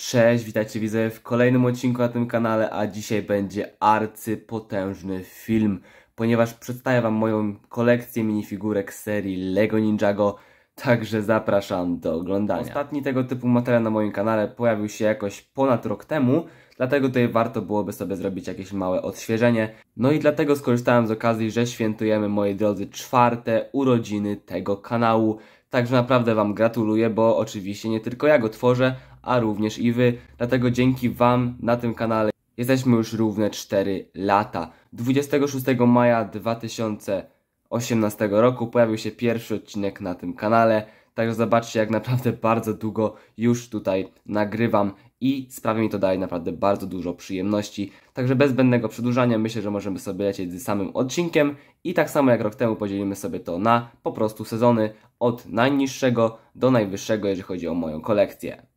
Cześć, witajcie widzę w kolejnym odcinku na tym kanale, a dzisiaj będzie arcypotężny film, ponieważ przedstawię Wam moją kolekcję minifigurek serii LEGO Ninjago, także zapraszam do oglądania. Ostatni tego typu materiał na moim kanale pojawił się jakoś ponad rok temu, dlatego tutaj warto byłoby sobie zrobić jakieś małe odświeżenie. No i dlatego skorzystałem z okazji, że świętujemy, moi drodzy, czwarte urodziny tego kanału. Także naprawdę Wam gratuluję, bo oczywiście nie tylko ja go tworzę, a również i Wy. Dlatego dzięki Wam na tym kanale jesteśmy już równe 4 lata. 26 maja 2018 roku pojawił się pierwszy odcinek na tym kanale. Także zobaczcie, jak naprawdę bardzo długo już tutaj nagrywam i sprawia mi to daje naprawdę bardzo dużo przyjemności. Także bez zbędnego przedłużania myślę, że możemy sobie lecieć z samym odcinkiem i tak samo jak rok temu podzielimy sobie to na po prostu sezony od najniższego do najwyższego, jeżeli chodzi o moją kolekcję.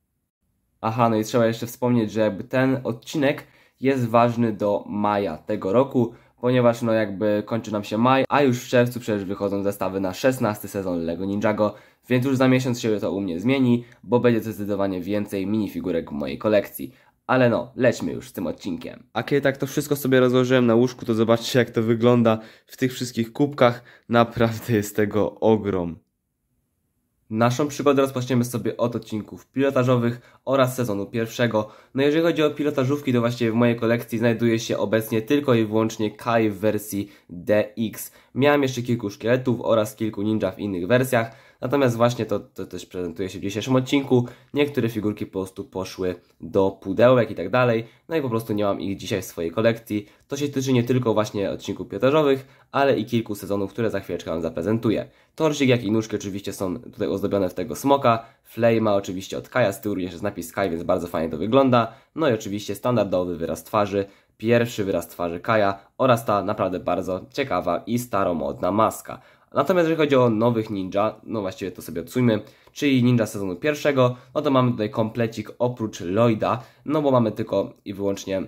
Aha, no i trzeba jeszcze wspomnieć, że jakby ten odcinek jest ważny do maja tego roku, ponieważ no jakby kończy nam się maj, a już w czerwcu przecież wychodzą zestawy na 16 sezon LEGO Ninjago, więc już za miesiąc się to u mnie zmieni, bo będzie zdecydowanie więcej minifigurek w mojej kolekcji. Ale no, lećmy już z tym odcinkiem. A kiedy tak to wszystko sobie rozłożyłem na łóżku, to zobaczcie jak to wygląda w tych wszystkich kubkach. Naprawdę jest tego ogrom. Naszą przygodę rozpoczniemy sobie od odcinków pilotażowych oraz sezonu pierwszego. No jeżeli chodzi o pilotażówki, to właśnie w mojej kolekcji znajduje się obecnie tylko i wyłącznie Kai w wersji DX. Miałem jeszcze kilku szkieletów oraz kilku ninja w innych wersjach, Natomiast właśnie to, to też prezentuje się w dzisiejszym odcinku. Niektóre figurki po prostu poszły do pudełek i tak dalej, no i po prostu nie mam ich dzisiaj w swojej kolekcji. To się tyczy nie tylko właśnie odcinków pilotażowych, ale i kilku sezonów, które za chwileczkę Wam zaprezentuję. Torsik, jak i nóżki oczywiście są tutaj ozdobione w tego smoka, Flame'a oczywiście od Kaja, z tyłu również jest napis Kai, więc bardzo fajnie to wygląda. No i oczywiście standardowy wyraz twarzy, pierwszy wyraz twarzy Kaja oraz ta naprawdę bardzo ciekawa i staromodna maska. Natomiast jeżeli chodzi o nowych ninja, no właściwie to sobie odsuńmy, czyli ninja sezonu pierwszego, no to mamy tutaj komplecik oprócz Lloyda, no bo mamy tylko i wyłącznie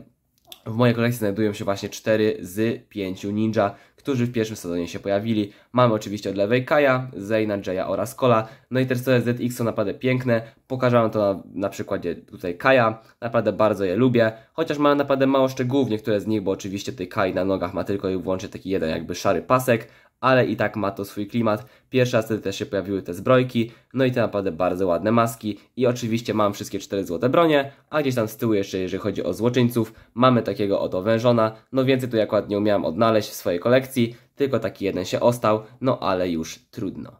w mojej kolekcji znajdują się właśnie 4 z 5 ninja, którzy w pierwszym sezonie się pojawili. Mamy oczywiście od lewej Kaja, Zayna, Jaya oraz Kola. No i te jest ZX są naprawdę piękne. Pokażę Wam to na, na, przykładzie tutaj Kaja. Naprawdę bardzo je lubię. Chociaż mamy naprawdę mało szczegółów niektóre z nich, bo oczywiście tej Kai na nogach ma tylko i wyłącznie taki jeden jakby szary pasek ale i tak ma to swój klimat. Pierwszy raz wtedy też się pojawiły te zbrojki, no i te naprawdę bardzo ładne maski. I oczywiście mam wszystkie cztery złote bronie, a gdzieś tam z tyłu jeszcze, jeżeli chodzi o złoczyńców, mamy takiego oto wężona. No więcej tu akurat nie umiałem odnaleźć w swojej kolekcji, tylko taki jeden się ostał, no ale już trudno.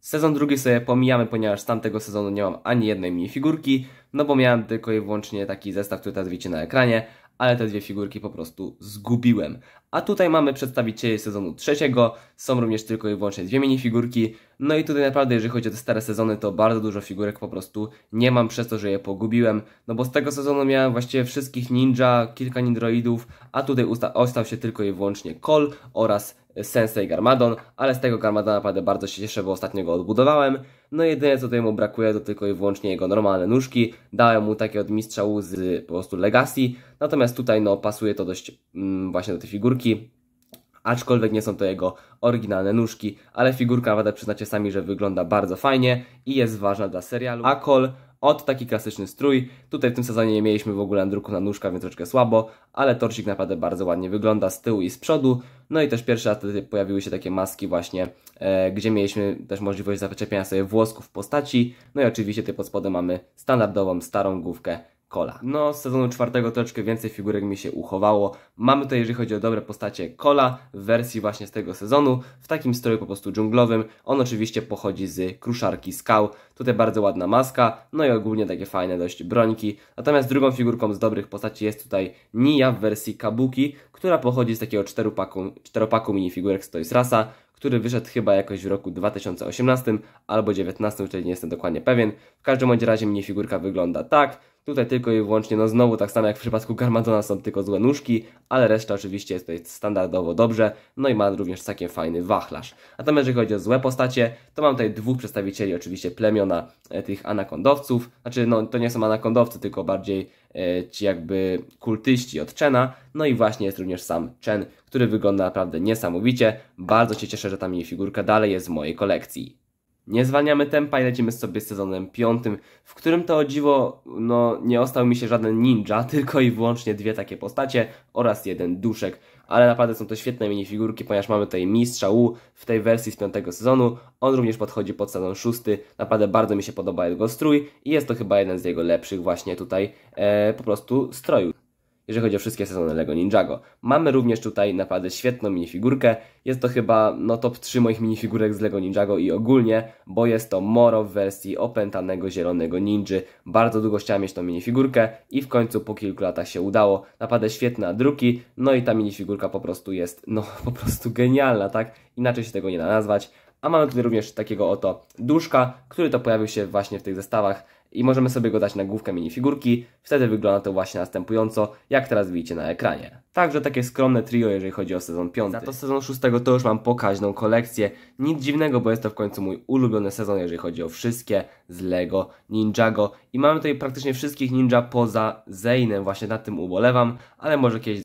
Sezon drugi sobie pomijamy, ponieważ z tamtego sezonu nie mam ani jednej minifigurki, no bo miałem tylko i wyłącznie taki zestaw, który teraz widzicie na ekranie, ale te dwie figurki po prostu zgubiłem. A tutaj mamy przedstawicieli sezonu trzeciego, są również tylko i wyłącznie dwie minifigurki, no i tutaj naprawdę jeżeli chodzi o te stare sezony, to bardzo dużo figurek po prostu nie mam przez to, że je pogubiłem, no bo z tego sezonu miałem właściwie wszystkich ninja, kilka nindroidów, a tutaj ostał się tylko i wyłącznie Kol oraz Sensei Garmadon, ale z tego Garmadona naprawdę bardzo się cieszę, bo ostatnio go odbudowałem. No jedynie co tutaj mu brakuje to tylko i wyłącznie jego normalne nóżki. Dałem mu takie od mistrza z po prostu Legacy, natomiast tutaj no pasuje to dość mm, właśnie do tej figurki. Aczkolwiek nie są to jego oryginalne nóżki, ale figurka naprawdę przyznacie sami, że wygląda bardzo fajnie i jest ważna dla serialu. Akol od taki klasyczny strój. Tutaj w tym sezonie nie mieliśmy w ogóle druku na nóżka, więc troszkę słabo, ale torcik naprawdę bardzo ładnie wygląda z tyłu i z przodu. No i też pierwszy raz wtedy pojawiły się takie maski właśnie, e, gdzie mieliśmy też możliwość zaczepiania sobie włosków w postaci. No i oczywiście tutaj pod spodem mamy standardową, starą główkę Kola. No, z sezonu czwartego troszkę więcej figurek mi się uchowało. Mamy tutaj, jeżeli chodzi o dobre postacie, Kola w wersji właśnie z tego sezonu, w takim stroju po prostu dżunglowym. On oczywiście pochodzi z kruszarki skał. Tutaj bardzo ładna maska, no i ogólnie takie fajne dość brońki. Natomiast drugą figurką z dobrych postaci jest tutaj Nia w wersji Kabuki, która pochodzi z takiego czteropaku, czteropaku minifigurek z Toys Rasa który wyszedł chyba jakoś w roku 2018 albo 2019, czyli nie jestem dokładnie pewien. W każdym bądź razie mnie figurka wygląda tak. Tutaj tylko i wyłącznie, no znowu tak samo jak w przypadku Garmadona są tylko złe nóżki, ale reszta oczywiście jest tutaj standardowo dobrze, no i ma również całkiem fajny wachlarz. Natomiast jeżeli chodzi o złe postacie, to mam tutaj dwóch przedstawicieli oczywiście plemiona e, tych anakondowców, znaczy no to nie są anakondowcy, tylko bardziej E, ci jakby kultyści od Chena. No i właśnie jest również sam Chen, który wygląda naprawdę niesamowicie. Bardzo się cieszę, że ta jej figurka dalej jest w mojej kolekcji. Nie zwalniamy tempa i lecimy sobie z sezonem piątym, w którym to o dziwo, no nie ostał mi się żaden ninja, tylko i wyłącznie dwie takie postacie oraz jeden duszek, ale naprawdę są to świetne minifigurki, ponieważ mamy tutaj Mistrza Wu w tej wersji z piątego sezonu. On również podchodzi pod sezon szósty. Naprawdę bardzo mi się podoba jego strój i jest to chyba jeden z jego lepszych właśnie tutaj e, po prostu strojów jeżeli chodzi o wszystkie sezony LEGO Ninjago. Mamy również tutaj naprawdę świetną minifigurkę. Jest to chyba no, top 3 moich minifigurek z LEGO Ninjago i ogólnie, bo jest to Moro w wersji opętanego zielonego ninja. Bardzo długo chciałem mieć tą minifigurkę i w końcu po kilku latach się udało. Naprawdę świetne druki, no i ta minifigurka po prostu jest, no po prostu genialna, tak? Inaczej się tego nie da nazwać. A mamy tutaj również takiego oto duszka, który to pojawił się właśnie w tych zestawach i możemy sobie go dać na główkę minifigurki, wtedy wygląda to właśnie następująco, jak teraz widzicie na ekranie. Także takie skromne trio, jeżeli chodzi o sezon 5. Za to sezon 6 to już mam pokaźną kolekcję, nic dziwnego, bo jest to w końcu mój ulubiony sezon, jeżeli chodzi o wszystkie z LEGO, Ninjago i mamy tutaj praktycznie wszystkich ninja poza Zeinem, właśnie nad tym ubolewam, ale może kiedyś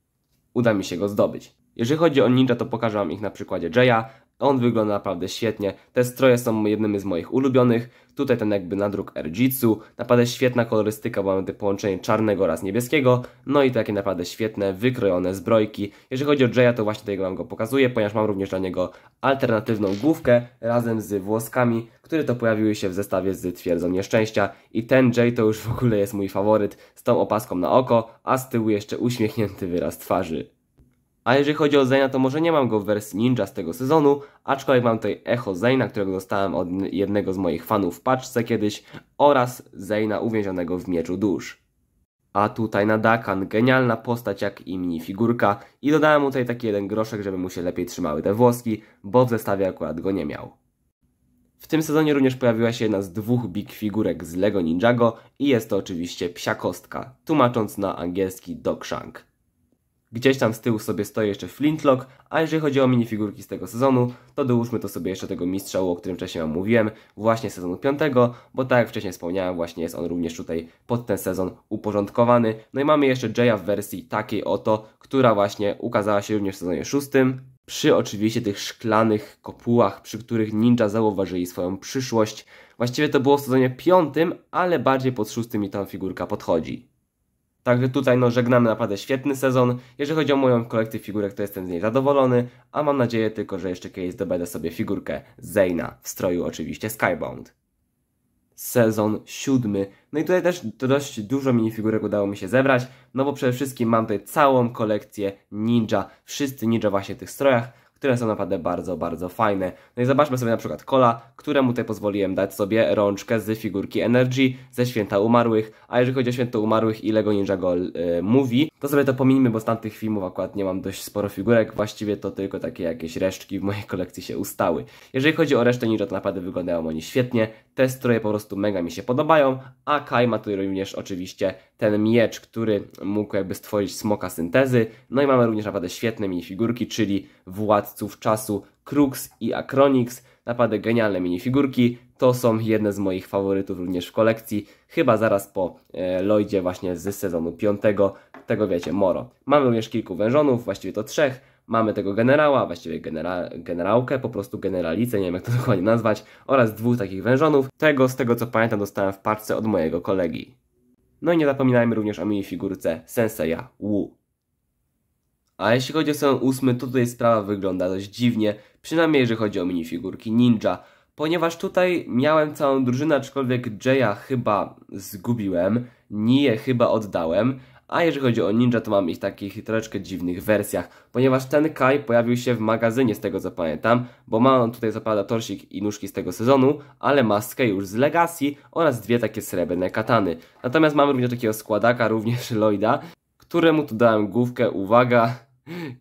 uda mi się go zdobyć. Jeżeli chodzi o ninja, to pokażę Wam ich na przykładzie Jaya, on wygląda naprawdę świetnie. Te stroje są jednymi z moich ulubionych. Tutaj ten jakby nadruk Erjitsu. Naprawdę świetna kolorystyka, bo mamy te połączenie czarnego oraz niebieskiego. No i takie naprawdę świetne, wykrojone zbrojki. Jeżeli chodzi o Jaya, to właśnie tego wam go pokazuję, ponieważ mam również dla niego alternatywną główkę razem z włoskami, które to pojawiły się w zestawie z Twierdzą Nieszczęścia. I ten Jay to już w ogóle jest mój faworyt, z tą opaską na oko, a z tyłu jeszcze uśmiechnięty wyraz twarzy. A jeżeli chodzi o Zaina, to może nie mam go w wersji ninja z tego sezonu, aczkolwiek mam tutaj Echo Zaina, którego dostałem od jednego z moich fanów w paczce kiedyś oraz Zaina uwięzionego w Mieczu Dusz. A tutaj na Dakan, genialna postać jak i figurka i dodałem mu tutaj taki jeden groszek, żeby mu się lepiej trzymały te włoski, bo w zestawie akurat go nie miał. W tym sezonie również pojawiła się jedna z dwóch big figurek z LEGO Ninjago i jest to oczywiście psiakostka, tłumacząc na angielski Shank. Gdzieś tam z tyłu sobie stoi jeszcze Flintlock, a jeżeli chodzi o minifigurki z tego sezonu, to dołóżmy to sobie jeszcze tego mistrza, o którym wcześniej wam mówiłem, właśnie sezonu 5, bo tak jak wcześniej wspomniałem, właśnie jest on również tutaj pod ten sezon uporządkowany. No i mamy jeszcze Jaya w wersji takiej oto, która właśnie ukazała się również w sezonie 6, przy oczywiście tych szklanych kopułach, przy których ninja zauważyli swoją przyszłość. Właściwie to było w sezonie 5, ale bardziej pod 6 mi tam figurka podchodzi. Także tutaj no, żegnamy naprawdę świetny sezon. Jeżeli chodzi o moją kolekcję figurek, to jestem z niej zadowolony, a mam nadzieję tylko, że jeszcze kiedyś zdobędę sobie figurkę Zayna w stroju oczywiście Skybound. Sezon siódmy. No i tutaj też dość dużo minifigurek udało mi się zebrać, no bo przede wszystkim mam tutaj całą kolekcję ninja, wszyscy ninja właśnie w tych strojach, które są naprawdę bardzo, bardzo fajne. No i zobaczmy sobie na przykład kola, któremu tutaj pozwoliłem dać sobie rączkę z figurki Energy ze Święta Umarłych, a jeżeli chodzi o Święto Umarłych i Lego Ninja Gol e, mówi, to sobie to pominmy, bo z tamtych filmów akurat nie mam dość sporo figurek, właściwie to tylko takie jakieś resztki w mojej kolekcji się ustały. Jeżeli chodzi o resztę Ninja, to naprawdę wyglądają oni świetnie, te stroje po prostu mega mi się podobają, a Kai ma tu również oczywiście ten miecz, który mógł jakby stworzyć smoka syntezy, no i mamy również naprawdę świetne figurki, czyli władz władców czasu Krux i Acronix. Naprawdę genialne minifigurki. To są jedne z moich faworytów również w kolekcji. Chyba zaraz po e, Lloydzie właśnie z sezonu 5. Tego wiecie, moro. Mamy również kilku wężonów, właściwie to trzech. Mamy tego generała, właściwie genera generałkę, po prostu generalicę, nie wiem jak to dokładnie nazwać, oraz dwóch takich wężonów. Tego, z tego co pamiętam, dostałem w parce od mojego kolegi. No i nie zapominajmy również o minifigurce Senseiya Wu. A jeśli chodzi o sezon ósmy, to tutaj sprawa wygląda dość dziwnie, przynajmniej jeżeli chodzi o minifigurki ninja, ponieważ tutaj miałem całą drużynę, aczkolwiek Jaya chyba zgubiłem, Nie chyba oddałem, a jeżeli chodzi o ninja, to mam ich w takich troszeczkę dziwnych wersjach, ponieważ ten Kai pojawił się w magazynie, z tego co pamiętam, bo ma on tutaj zapada torsik i nóżki z tego sezonu, ale maskę już z Legacy oraz dwie takie srebrne katany. Natomiast mamy również takiego składaka, również Lloyda, któremu tu dałem główkę, uwaga,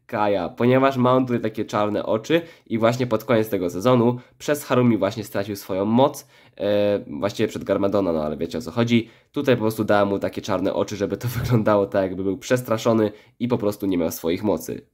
Kaja, ponieważ ma on tutaj takie czarne oczy i właśnie pod koniec tego sezonu przez Harumi właśnie stracił swoją moc, e, właściwie przed Garmadona, no ale wiecie o co chodzi. Tutaj po prostu dała mu takie czarne oczy, żeby to wyglądało tak jakby był przestraszony i po prostu nie miał swoich mocy.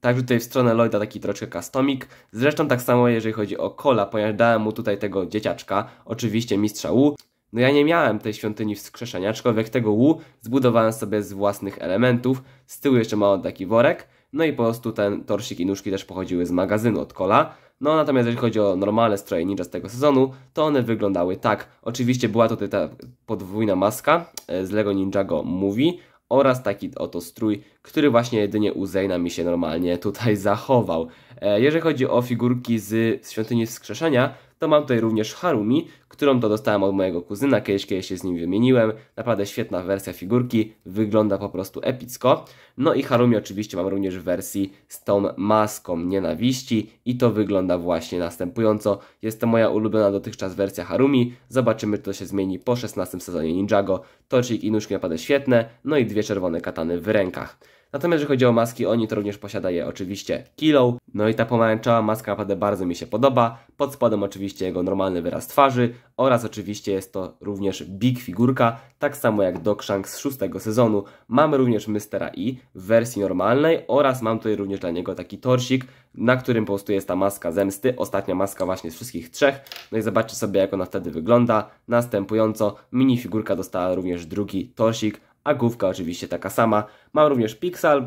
Także tutaj w stronę Lloyda taki troszkę customik. Zresztą tak samo jeżeli chodzi o Kola, ponieważ dałem mu tutaj tego dzieciaczka, oczywiście mistrza Wu. No ja nie miałem tej świątyni wskrzeszenia, aczkolwiek tego łu zbudowałem sobie z własnych elementów. Z tyłu jeszcze mam taki worek. No i po prostu ten torsik i nóżki też pochodziły z magazynu od kola. No natomiast jeżeli chodzi o normalne stroje ninja z tego sezonu, to one wyglądały tak. Oczywiście była tutaj ta podwójna maska e, z LEGO Ninjago Movie oraz taki oto strój, który właśnie jedynie u Zeyna mi się normalnie tutaj zachował. E, jeżeli chodzi o figurki z Świątyni Wskrzeszenia, to mam tutaj również Harumi, którą to dostałem od mojego kuzyna, kiedyś, kiedy się z nim wymieniłem. Naprawdę świetna wersja figurki, wygląda po prostu epicko. No i Harumi oczywiście mam również w wersji z tą maską nienawiści i to wygląda właśnie następująco. Jest to moja ulubiona dotychczas wersja Harumi. Zobaczymy, czy to się zmieni po 16 sezonie Ninjago. Toczyk i nóżki naprawdę świetne, no i dwie czerwone katany w rękach. Natomiast jeżeli chodzi o maski oni to również posiada je oczywiście Kilo. No i ta pomarańczowa maska naprawdę bardzo mi się podoba. Pod spodem oczywiście jego normalny wyraz twarzy oraz oczywiście jest to również Big figurka, tak samo jak Doc Shanks z szóstego sezonu. Mamy również Mystera I e w wersji normalnej oraz mam tutaj również dla niego taki torsik, na którym po prostu jest ta maska zemsty, ostatnia maska właśnie z wszystkich trzech. No i zobaczcie sobie jak ona wtedy wygląda. Następująco minifigurka dostała również drugi torsik, a główka oczywiście taka sama. Mam również Pixel,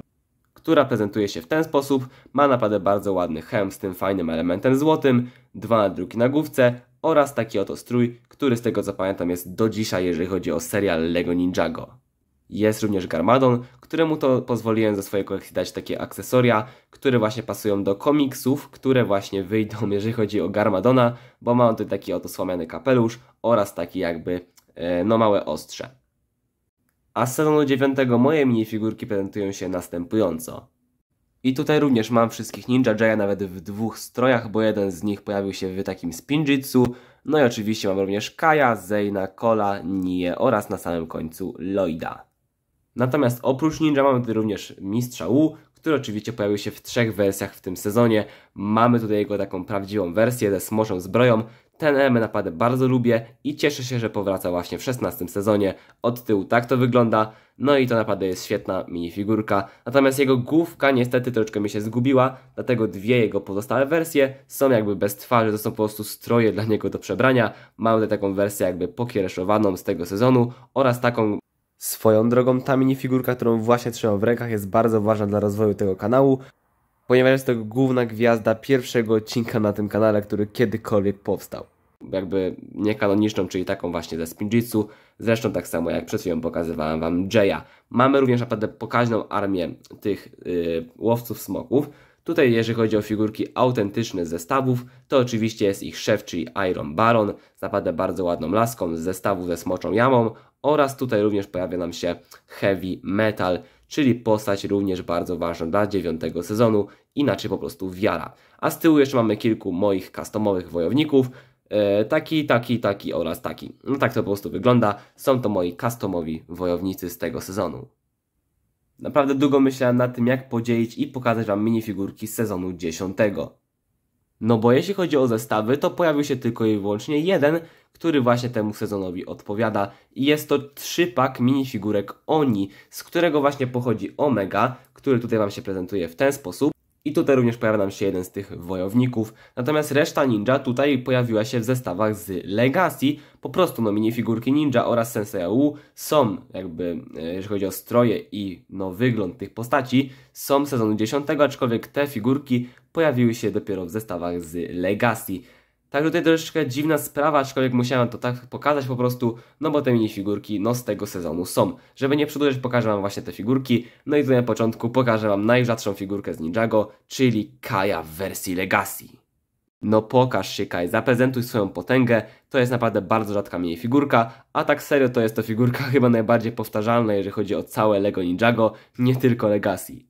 która prezentuje się w ten sposób. Ma naprawdę bardzo ładny hem z tym fajnym elementem złotym, dwa nadruki na główce oraz taki oto strój, który z tego co pamiętam jest do dzisiaj, jeżeli chodzi o serial LEGO Ninjago. Jest również Garmadon, któremu to pozwoliłem ze swojej kolekcji dać takie akcesoria, które właśnie pasują do komiksów, które właśnie wyjdą, jeżeli chodzi o Garmadona, bo ma on tutaj taki oto słomiany kapelusz oraz taki jakby e, no małe ostrze. A z sezonu 9 moje minifigurki prezentują się następująco. I tutaj również mam wszystkich Ninja Jaya nawet w dwóch strojach, bo jeden z nich pojawił się w takim spinjitsu. No i oczywiście mam również Kaja, Zeina, Kola, Nie oraz na samym końcu Lloyda. Natomiast oprócz ninja mamy tutaj również mistrza Wu, który oczywiście pojawił się w trzech wersjach w tym sezonie. Mamy tutaj jego taką prawdziwą wersję ze smoczą zbroją. Ten element naprawdę bardzo lubię i cieszę się, że powraca właśnie w 16 sezonie. Od tyłu tak to wygląda. No i to naprawdę jest świetna minifigurka. Natomiast jego główka niestety troszeczkę mi się zgubiła, dlatego dwie jego pozostałe wersje są jakby bez twarzy, to są po prostu stroje dla niego do przebrania. Mamy tutaj taką wersję jakby pokiereszowaną z tego sezonu oraz taką Swoją drogą ta minifigurka, którą właśnie trzymam w rękach jest bardzo ważna dla rozwoju tego kanału, ponieważ jest to główna gwiazda pierwszego odcinka na tym kanale, który kiedykolwiek powstał. Jakby niekanoniczną, czyli taką właśnie ze Spinjitsu, zresztą tak samo jak przed chwilą pokazywałem wam Jaya. Mamy również naprawdę pokaźną armię tych yy, łowców smoków, Tutaj jeżeli chodzi o figurki autentyczne z zestawów, to oczywiście jest ich szef, czyli Iron Baron, z bardzo ładną laską z zestawu ze smoczą jamą oraz tutaj również pojawia nam się Heavy Metal, czyli postać również bardzo ważna dla dziewiątego sezonu, inaczej po prostu wiara. A z tyłu jeszcze mamy kilku moich customowych wojowników, e, taki, taki, taki oraz taki. No tak to po prostu wygląda, są to moi customowi wojownicy z tego sezonu. Naprawdę długo myślałem nad tym, jak podzielić i pokazać Wam minifigurki z sezonu 10. No bo jeśli chodzi o zestawy, to pojawił się tylko i wyłącznie jeden, który właśnie temu sezonowi odpowiada. I jest to 3-pak minifigurek Oni, z którego właśnie pochodzi Omega, który tutaj Wam się prezentuje w ten sposób. I tutaj również pojawia nam się jeden z tych wojowników. Natomiast reszta ninja tutaj pojawiła się w zestawach z Legacy. Po prostu no minifigurki ninja oraz Sensei AU są jakby, e, jeżeli chodzi o stroje i no wygląd tych postaci, są sezonu 10, aczkolwiek te figurki pojawiły się dopiero w zestawach z Legacy. Także tutaj troszeczkę dziwna sprawa, aczkolwiek musiałem to tak pokazać po prostu, no bo te minifigurki no z tego sezonu są. Żeby nie przedłużać, pokażę Wam właśnie te figurki. No i tutaj na początku pokażę Wam najrzadszą figurkę z Ninjago, czyli Kaja w wersji Legacy. No pokaż się Kai, zaprezentuj swoją potęgę, to jest naprawdę bardzo rzadka minifigurka, a tak serio to jest to figurka chyba najbardziej powtarzalna, jeżeli chodzi o całe LEGO Ninjago, nie tylko Legacy.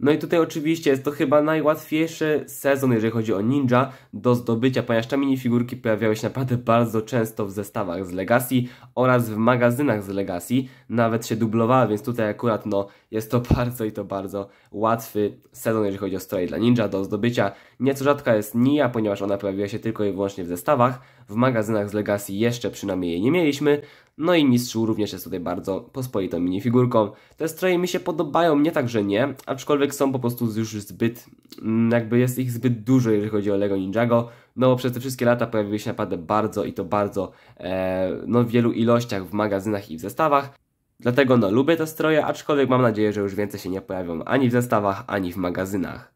No i tutaj oczywiście jest to chyba najłatwiejszy sezon, jeżeli chodzi o ninja, do zdobycia, ponieważ te minifigurki pojawiały się naprawdę bardzo często w zestawach z Legacy oraz w magazynach z Legacy, nawet się dublowały, więc tutaj akurat no jest to bardzo i to bardzo łatwy sezon, jeżeli chodzi o stroje dla ninja. Do zdobycia nieco rzadka jest Nia, ponieważ ona pojawiła się tylko i wyłącznie w zestawach. W magazynach z Legacy jeszcze przynajmniej jej nie mieliśmy. No i mistrzu również jest tutaj bardzo pospolitą minifigurką. Te stroje mi się podobają, nie tak, że nie, aczkolwiek są po prostu już zbyt, mm, jakby jest ich zbyt dużo, jeżeli chodzi o Lego Ninjago, no bo przez te wszystkie lata pojawiły się naprawdę bardzo i to bardzo, e, no w wielu ilościach w magazynach i w zestawach, Dlatego no, lubię te stroje, aczkolwiek mam nadzieję, że już więcej się nie pojawią ani w zestawach, ani w magazynach.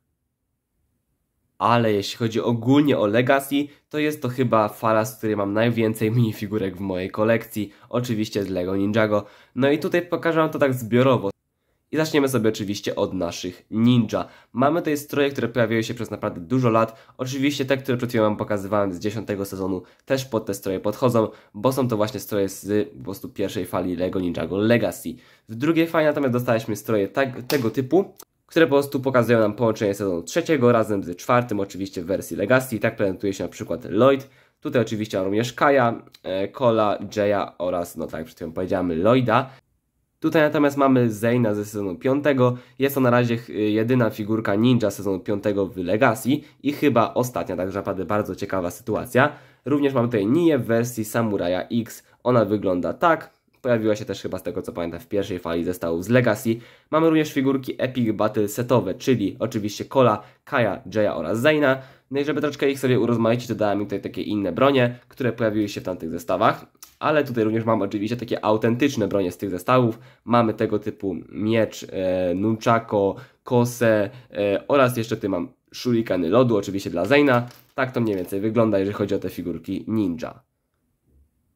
Ale jeśli chodzi ogólnie o Legacy, to jest to chyba fala, z której mam najwięcej minifigurek w mojej kolekcji, oczywiście z LEGO Ninjago. No i tutaj pokażę to tak zbiorowo, i zaczniemy sobie oczywiście od naszych ninja. Mamy tutaj stroje, które pojawiają się przez naprawdę dużo lat. Oczywiście te, które przed chwilą Wam pokazywałem z 10 sezonu też pod te stroje podchodzą, bo są to właśnie stroje z po prostu pierwszej fali LEGO Ninjago Legacy. W drugiej fali natomiast dostaliśmy stroje tak, tego typu, które po prostu pokazują nam połączenie sezonu trzeciego razem z czwartym oczywiście w wersji Legacy. Tak prezentuje się na przykład Lloyd, Tutaj oczywiście również Kaja, Kola, e, Jaya oraz, no tak jak przed chwilą powiedziałem, Lloyda. Tutaj natomiast mamy Zayna ze sezonu 5. Jest to na razie y, jedyna figurka ninja sezonu 5 w Legacy i chyba ostatnia, także naprawdę bardzo ciekawa sytuacja. Również mamy tutaj Nię w wersji Samuraja X. Ona wygląda tak, Pojawiła się też chyba z tego co pamiętam w pierwszej fali zestawów z Legacy. Mamy również figurki Epic Battle setowe, czyli oczywiście Kola, Kaja, Jaya oraz Zayna. No i żeby troszkę ich sobie urozmaicić, dodałem mi tutaj takie inne bronie, które pojawiły się w tamtych zestawach ale tutaj również mamy oczywiście takie autentyczne bronie z tych zestawów. Mamy tego typu miecz, e, nunchako, kose e, oraz jeszcze tutaj mam shurikany lodu, oczywiście dla Zayna. Tak to mniej więcej wygląda, jeżeli chodzi o te figurki ninja.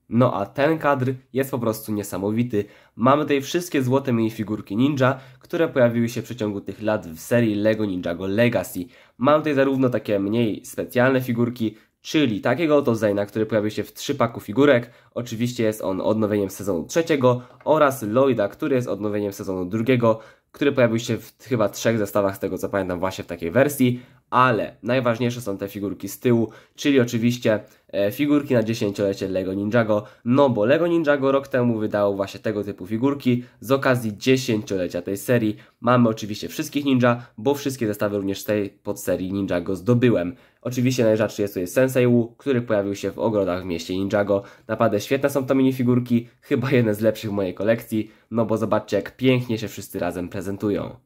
No a ten kadr jest po prostu niesamowity. Mamy tutaj wszystkie złote figurki ninja, które pojawiły się w przeciągu tych lat w serii LEGO Ninjago Legacy. Mam tutaj zarówno takie mniej specjalne figurki, czyli takiego oto Zayna, który pojawił się w trzypaku paku figurek. Oczywiście jest on odnowieniem sezonu trzeciego oraz Lloyda, który jest odnowieniem sezonu drugiego, który pojawił się w chyba trzech zestawach, z tego co pamiętam, właśnie w takiej wersji, ale najważniejsze są te figurki z tyłu, czyli oczywiście E, figurki na dziesięciolecie Lego Ninjago, no bo Lego Ninjago rok temu wydało właśnie tego typu figurki z okazji dziesięciolecia tej serii. Mamy oczywiście wszystkich ninja, bo wszystkie zestawy również z tej podserii Ninjago zdobyłem. Oczywiście najrzadszy jest tutaj Sensei Wu, który pojawił się w ogrodach w mieście Ninjago. Naprawdę świetne są to minifigurki, chyba jedne z lepszych w mojej kolekcji, no bo zobaczcie jak pięknie się wszyscy razem prezentują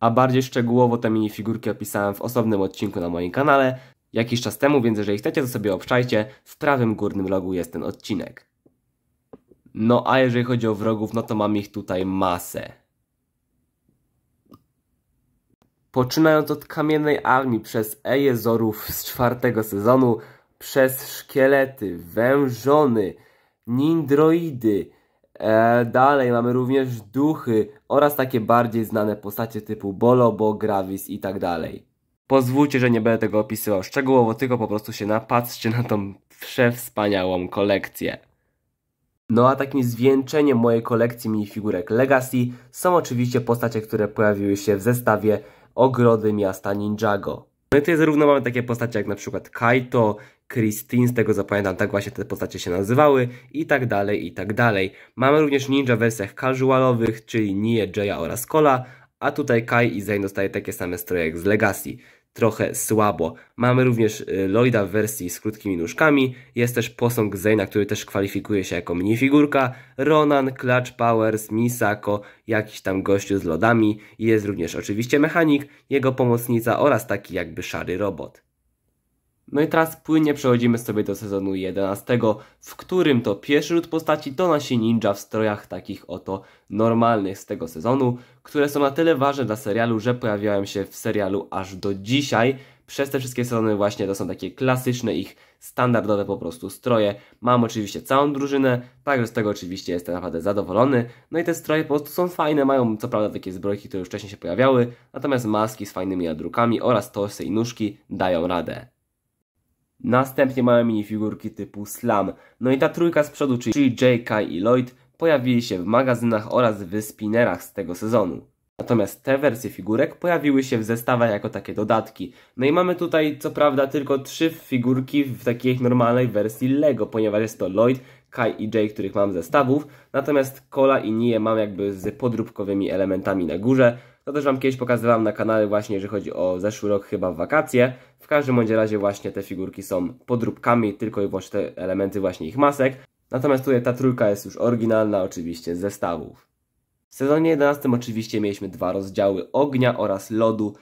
a bardziej szczegółowo te minifigurki opisałem w osobnym odcinku na moim kanale, jakiś czas temu, więc jeżeli chcecie, to sobie obczajcie. W prawym górnym rogu jest ten odcinek. No a jeżeli chodzi o wrogów, no to mam ich tutaj masę. Poczynając od Kamiennej Armii, przez Ejezorów z czwartego sezonu, przez Szkielety, Wężony, Nindroidy, e, dalej mamy również Duchy oraz takie bardziej znane postacie typu Bolobo, Gravis i tak dalej. Pozwólcie, że nie będę tego opisywał szczegółowo, tylko po prostu się napatrzcie na tą przewspaniałą kolekcję. No a takim zwieńczeniem mojej kolekcji minifigurek Legacy są oczywiście postacie, które pojawiły się w zestawie Ogrody Miasta Ninjago. No i tutaj zarówno mamy takie postacie jak na przykład Kaito, Christine, z tego pamiętam, tak właśnie te postacie się nazywały i tak dalej, i tak dalej. Mamy również ninja w wersjach casualowych, czyli Nie, Jaya oraz Kola, a tutaj Kai i Zane dostaje takie same stroje jak z Legacy trochę słabo. Mamy również y, Lloyda w wersji z krótkimi nóżkami, jest też posąg Zayna, który też kwalifikuje się jako minifigurka, Ronan, Clutch Powers, Misako, jakiś tam gościu z lodami, jest również oczywiście mechanik, jego pomocnica oraz taki jakby szary robot. No i teraz płynnie przechodzimy sobie do sezonu 11, w którym to pierwszy rzut postaci to nasi ninja w strojach takich oto normalnych z tego sezonu, które są na tyle ważne dla serialu, że pojawiają się w serialu aż do dzisiaj. Przez te wszystkie sezony właśnie to są takie klasyczne ich standardowe po prostu stroje. Mam oczywiście całą drużynę, także z tego oczywiście jestem naprawdę zadowolony. No i te stroje po prostu są fajne, mają co prawda takie zbrojki, które już wcześniej się pojawiały, natomiast maski z fajnymi jadrukami oraz tosy i nóżki dają radę. Następnie mamy minifigurki typu Slam. No i ta trójka z przodu, czyli Jay, Kai i Lloyd, pojawili się w magazynach oraz w spinnerach z tego sezonu. Natomiast te wersje figurek pojawiły się w zestawach jako takie dodatki. No i mamy tutaj co prawda tylko trzy figurki w takiej normalnej wersji LEGO, ponieważ jest to Lloyd, Kai i Jay, których mam zestawów, natomiast Kola i Nie mam jakby z podróbkowymi elementami na górze, to też Wam kiedyś pokazywałem na kanale właśnie, jeżeli chodzi o zeszły rok chyba wakacje. W każdym bądź razie właśnie te figurki są podróbkami, tylko i wyłącznie te elementy właśnie ich masek. Natomiast tutaj ta trójka jest już oryginalna oczywiście z zestawów. W sezonie 11 oczywiście mieliśmy dwa rozdziały ognia oraz lodu.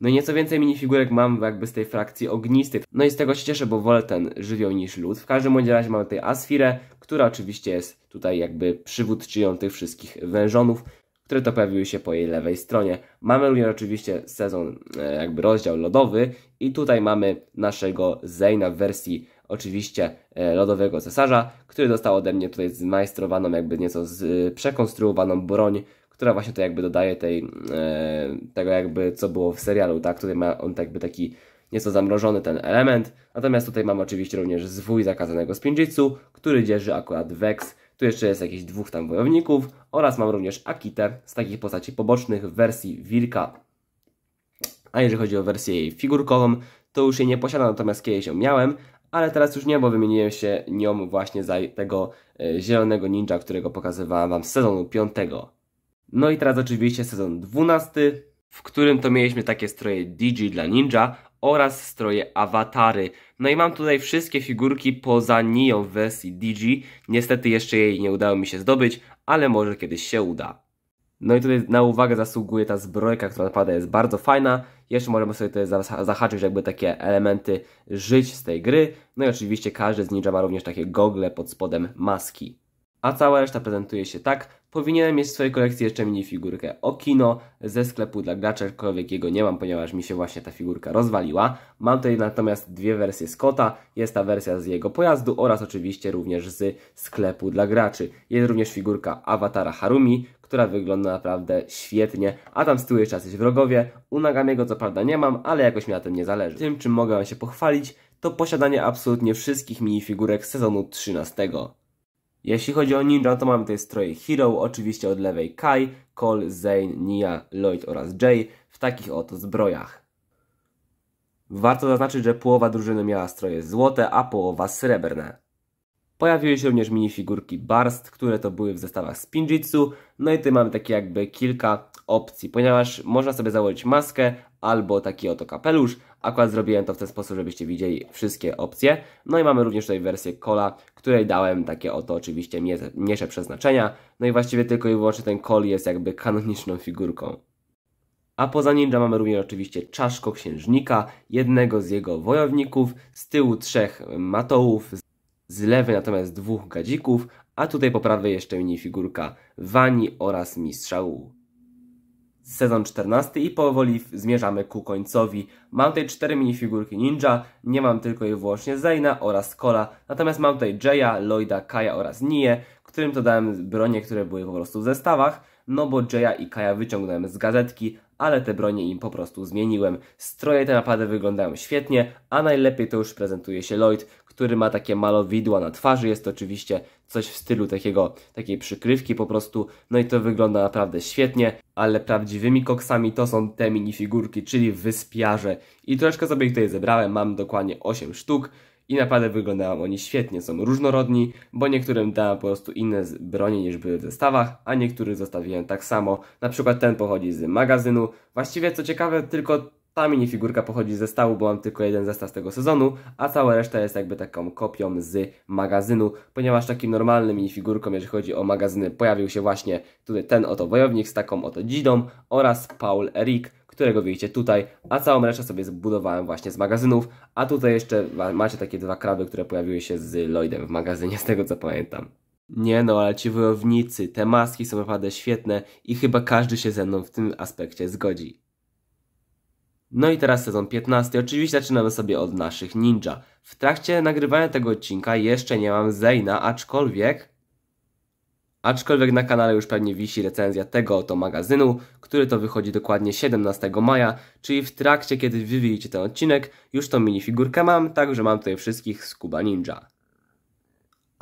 No i nieco więcej minifigurek mam jakby z tej frakcji ognistych. No i z tego się cieszę, bo wolę ten żywioł niż lód. W każdym bądź razie mamy tutaj Asfirę, która oczywiście jest tutaj jakby przywódczynią tych wszystkich wężonów, które to pojawiły się po jej lewej stronie. Mamy również oczywiście sezon, e, jakby rozdział lodowy i tutaj mamy naszego Zayna w wersji oczywiście e, lodowego cesarza, który dostał ode mnie tutaj zmajstrowaną, jakby nieco z, e, przekonstruowaną broń, która właśnie to jakby dodaje tej, tego jakby co było w serialu, tak? Tutaj ma on jakby taki nieco zamrożony ten element, natomiast tutaj mamy oczywiście również zwój zakazanego spinjitsu, który dzierży akurat Vex, tu jeszcze jest jakiś dwóch tam wojowników oraz mam również Akitę z takich postaci pobocznych w wersji wilka. A jeżeli chodzi o wersję jej figurkową, to już jej nie posiadam, natomiast kiedyś ją miałem, ale teraz już nie, bo wymieniłem się nią właśnie za tego e, zielonego ninja, którego pokazywałem Wam z sezonu 5. No i teraz oczywiście sezon 12, w którym to mieliśmy takie stroje DJ dla ninja, oraz stroje awatary. No i mam tutaj wszystkie figurki poza Nio w wersji Digi. Niestety jeszcze jej nie udało mi się zdobyć, ale może kiedyś się uda. No i tutaj na uwagę zasługuje ta zbrojka, która naprawdę jest bardzo fajna. Jeszcze możemy sobie tutaj zahaczyć jakby takie elementy żyć z tej gry. No i oczywiście każdy z ninja ma również takie gogle pod spodem maski. A cała reszta prezentuje się tak. Powinienem mieć w swojej kolekcji jeszcze minifigurkę Okino ze sklepu dla graczy, aczkolwiek jego nie mam, ponieważ mi się właśnie ta figurka rozwaliła. Mam tutaj natomiast dwie wersje Scotta, jest ta wersja z jego pojazdu oraz oczywiście również z sklepu dla graczy. Jest również figurka awatara Harumi, która wygląda naprawdę świetnie, a tam z tyłu jeszcze jacyś wrogowie. Unagamiego co prawda nie mam, ale jakoś mi na tym nie zależy. Tym czym mogę się pochwalić to posiadanie absolutnie wszystkich minifigurek z sezonu 13. Jeśli chodzi o Ninja, to mamy tutaj stroje Hero, oczywiście od lewej Kai, Cole, Zane, Nia, Lloyd oraz Jay w takich oto zbrojach. Warto zaznaczyć, że połowa drużyny miała stroje złote, a połowa srebrne. Pojawiły się również minifigurki Barst, które to były w zestawach z Pinjitsu. No i tutaj mamy takie jakby kilka opcji, ponieważ można sobie założyć maskę albo taki oto kapelusz, Akurat zrobiłem to w ten sposób, żebyście widzieli wszystkie opcje. No i mamy również tutaj wersję kola, której dałem takie oto oczywiście mniejsze przeznaczenia. No i właściwie tylko i wyłącznie ten kol jest jakby kanoniczną figurką. A poza ninja mamy również oczywiście czaszko księżnika, jednego z jego wojowników, z tyłu trzech matołów, z lewy natomiast dwóch gadzików, a tutaj po prawej jeszcze figurka Wani oraz mistrza sezon 14 i powoli zmierzamy ku końcowi. Mam tutaj 4 minifigurki ninja, nie mam tylko i wyłącznie Zaina oraz Kola, natomiast mam tutaj Jaya, Lloyda, Kaja oraz Nie, którym to dałem bronie, które były po prostu w zestawach, no bo Jaya i Kaja wyciągnąłem z gazetki, ale te bronie im po prostu zmieniłem. Stroje te naprawdę wyglądają świetnie, a najlepiej to już prezentuje się Lloyd, który ma takie malowidła na twarzy, jest to oczywiście coś w stylu takiego, takiej przykrywki po prostu, no i to wygląda naprawdę świetnie, ale prawdziwymi koksami to są te minifigurki, czyli wyspiarze i troszkę sobie ich tutaj zebrałem, mam dokładnie 8 sztuk i naprawdę wyglądają oni świetnie, są różnorodni, bo niektórym dałem po prostu inne bronie niż były w zestawach, a niektórych zostawiłem tak samo, na przykład ten pochodzi z magazynu, właściwie co ciekawe tylko ta minifigurka pochodzi ze stawu, bo mam tylko jeden zestaw z tego sezonu, a cała reszta jest jakby taką kopią z magazynu, ponieważ takim normalnym minifigurką, jeżeli chodzi o magazyny, pojawił się właśnie tutaj ten oto wojownik z taką oto dzidą oraz Paul Eric, którego widzicie tutaj, a całą resztę sobie zbudowałem właśnie z magazynów, a tutaj jeszcze macie takie dwa kraby, które pojawiły się z Lloydem w magazynie, z tego co pamiętam. Nie no, ale ci wojownicy, te maski są naprawdę świetne i chyba każdy się ze mną w tym aspekcie zgodzi. No i teraz sezon 15. Oczywiście zaczynamy sobie od naszych ninja. W trakcie nagrywania tego odcinka jeszcze nie mam Zeina, aczkolwiek... Aczkolwiek na kanale już pewnie wisi recenzja tego oto magazynu, który to wychodzi dokładnie 17 maja, czyli w trakcie kiedy wy widzicie ten odcinek, już tą minifigurkę mam, także mam tutaj wszystkich z Kuba Ninja.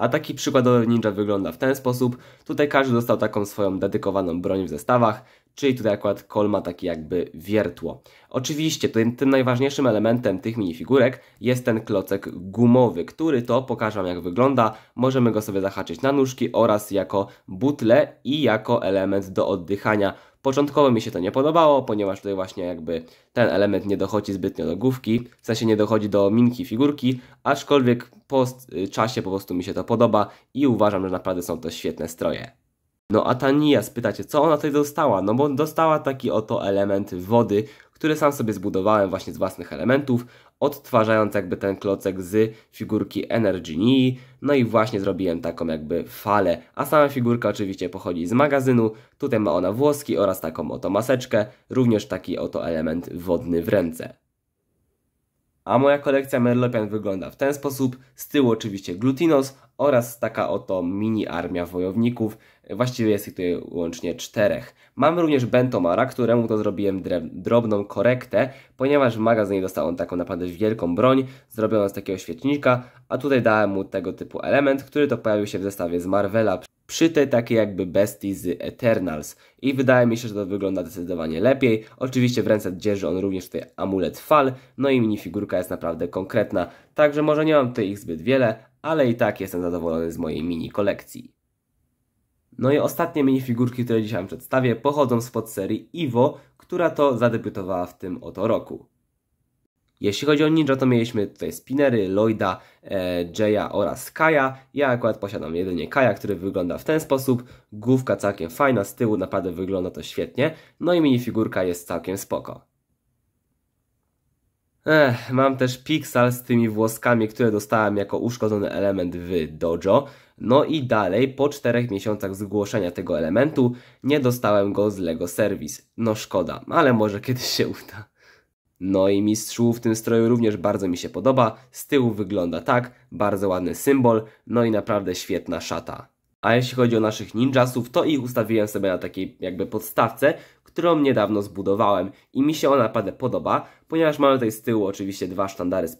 A taki przykładowy ninja wygląda w ten sposób. Tutaj każdy dostał taką swoją dedykowaną broń w zestawach, czyli tutaj akurat Cole ma takie jakby wiertło. Oczywiście tym, tym najważniejszym elementem tych minifigurek jest ten klocek gumowy, który to, pokażę jak wygląda, możemy go sobie zahaczyć na nóżki oraz jako butle i jako element do oddychania. Początkowo mi się to nie podobało, ponieważ tutaj właśnie jakby ten element nie dochodzi zbytnio do główki, w sensie nie dochodzi do minki figurki, aczkolwiek po czasie po prostu mi się to podoba i uważam, że naprawdę są to świetne stroje. No a Tania, spytacie, co ona tutaj dostała? No bo dostała taki oto element wody, który sam sobie zbudowałem właśnie z własnych elementów odtwarzając jakby ten klocek z figurki Energy Nii. No i właśnie zrobiłem taką jakby falę, a sama figurka oczywiście pochodzi z magazynu. Tutaj ma ona włoski oraz taką oto maseczkę, również taki oto element wodny w ręce. A moja kolekcja Merlopian wygląda w ten sposób. Z tyłu oczywiście Glutinos oraz taka oto mini armia wojowników. Właściwie jest ich tutaj łącznie czterech. Mam również Bentomara, któremu to zrobiłem drobną korektę, ponieważ w magazynie dostał on taką naprawdę wielką broń, zrobioną z takiego świecznika, a tutaj dałem mu tego typu element, który to pojawił się w zestawie z Marvela przy tej takiej jakby bestii z Eternals. I wydaje mi się, że to wygląda zdecydowanie lepiej. Oczywiście w ręce dzierży on również tutaj amulet fal, no i minifigurka jest naprawdę konkretna. Także może nie mam tutaj ich zbyt wiele, ale i tak jestem zadowolony z mojej mini kolekcji. No i ostatnie minifigurki, które dzisiaj przedstawię, pochodzą spod serii Ivo, która to zadebiutowała w tym oto roku. Jeśli chodzi o Ninja, to mieliśmy tutaj Spinnery, Lloyda, e, Jaya oraz Kaja. Ja akurat posiadam jedynie Kaja, który wygląda w ten sposób. Główka całkiem fajna, z tyłu naprawdę wygląda to świetnie. No i minifigurka jest całkiem spoko. Ech, mam też Pixel z tymi włoskami, które dostałem jako uszkodzony element w Dojo. No i dalej, po czterech miesiącach zgłoszenia tego elementu, nie dostałem go z LEGO Service. No szkoda, ale może kiedyś się uda. No i mistrzu w tym stroju również bardzo mi się podoba. Z tyłu wygląda tak, bardzo ładny symbol, no i naprawdę świetna szata. A jeśli chodzi o naszych ninjasów, to ich ustawiłem sobie na takiej jakby podstawce, którą niedawno zbudowałem i mi się ona naprawdę podoba, ponieważ mamy tutaj z tyłu oczywiście dwa sztandary z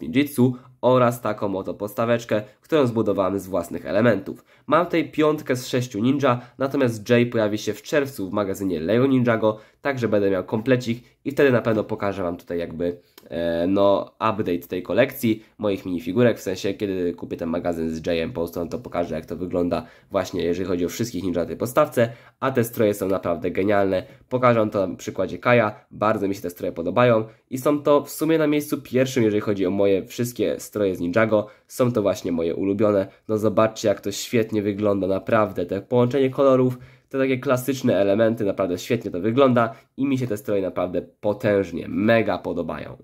oraz taką oto postaweczkę, którą zbudowałem z własnych elementów. Mam tutaj piątkę z sześciu ninja, natomiast Jay pojawi się w czerwcu w magazynie Lego Ninjago, także będę miał komplecik i wtedy na pewno pokażę Wam tutaj jakby e, no update tej kolekcji moich minifigurek, w sensie kiedy kupię ten magazyn z Jayem po prostu, to pokażę jak to wygląda właśnie jeżeli chodzi o wszystkich ninja na tej postawce, a te stroje są naprawdę genialne. Pokażę to na przykładzie Kaja, bardzo mi się te stroje podobają i są to w sumie na miejscu pierwszym, jeżeli chodzi o moje wszystkie stroje z Ninjago. Są to właśnie moje ulubione. No zobaczcie, jak to świetnie wygląda, naprawdę. Te połączenie kolorów, te takie klasyczne elementy, naprawdę świetnie to wygląda i mi się te stroje naprawdę potężnie, mega podobają.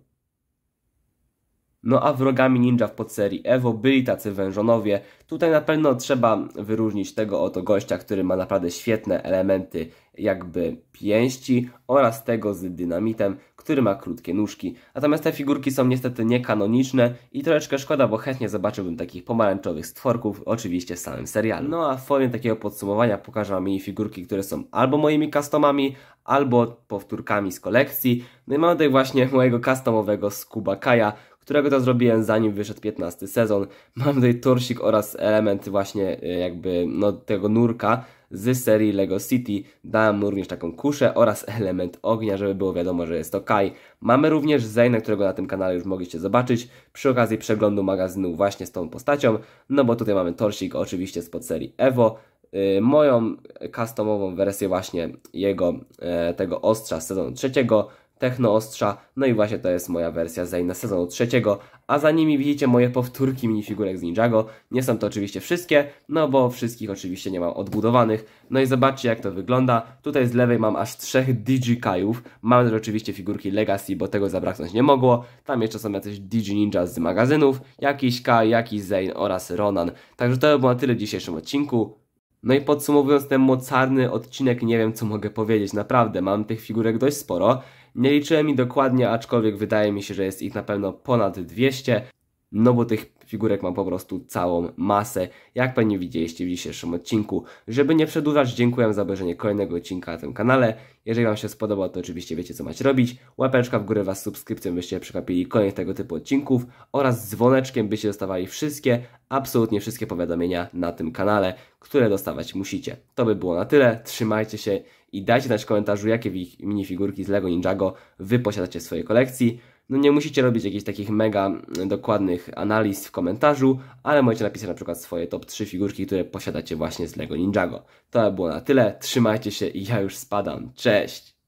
No a wrogami ninja w podserii Evo byli tacy wężonowie. Tutaj na pewno trzeba wyróżnić tego oto gościa, który ma naprawdę świetne elementy jakby pięści oraz tego z dynamitem który ma krótkie nóżki. Natomiast te figurki są niestety niekanoniczne i troszeczkę szkoda, bo chętnie zobaczyłbym takich pomarańczowych stworków, oczywiście w samym serialu. No a w formie takiego podsumowania pokażę Wam jej figurki, które są albo moimi customami, albo powtórkami z kolekcji. No i mamy tutaj właśnie mojego customowego Skuba Kaja, którego to zrobiłem zanim wyszedł 15 sezon. Mam tutaj torsik oraz element właśnie y, jakby no, tego nurka, z serii LEGO City. Dałem mu również taką kuszę oraz element ognia, żeby było wiadomo, że jest to Kai. Mamy również Zane, którego na tym kanale już mogliście zobaczyć przy okazji przeglądu magazynu właśnie z tą postacią, no bo tutaj mamy torsik oczywiście spod serii Evo, y, moją customową wersję właśnie jego, e, tego ostrza z sezonu trzeciego, technoostrza. No i właśnie to jest moja wersja Zane sezonu trzeciego, a za nimi widzicie moje powtórki minifigurek z Ninjago. Nie są to oczywiście wszystkie, no bo wszystkich oczywiście nie mam odbudowanych. No i zobaczcie jak to wygląda. Tutaj z lewej mam aż trzech Digikajów. Mam też oczywiście figurki Legacy, bo tego zabraknąć nie mogło. Tam jeszcze są jacyś Digi Ninja z magazynów, jakiś Kai, jakiś Zane oraz Ronan. Także to było na tyle w dzisiejszym odcinku. No i podsumowując ten mocarny odcinek, nie wiem co mogę powiedzieć, naprawdę mam tych figurek dość sporo. Nie liczyłem mi dokładnie, aczkolwiek wydaje mi się, że jest ich na pewno ponad 200 no bo tych figurek mam po prostu całą masę, jak pewnie widzieliście w dzisiejszym odcinku. Żeby nie przedłużać, dziękuję za obejrzenie kolejnego odcinka na tym kanale. Jeżeli Wam się spodoba, to oczywiście wiecie co macie robić. Łapeczka w górę Was subskrypcją, byście przekapili kolejnych tego typu odcinków oraz dzwoneczkiem, byście dostawali wszystkie, absolutnie wszystkie powiadomienia na tym kanale, które dostawać musicie. To by było na tyle, trzymajcie się i dajcie znać w komentarzu, jakie minifigurki z LEGO Ninjago Wy posiadacie w swojej kolekcji. No nie musicie robić jakichś takich mega mm, dokładnych analiz w komentarzu, ale możecie napisać na przykład swoje top 3 figurki, które posiadacie właśnie z LEGO Ninjago. To by było na tyle, trzymajcie się i ja już spadam, cześć!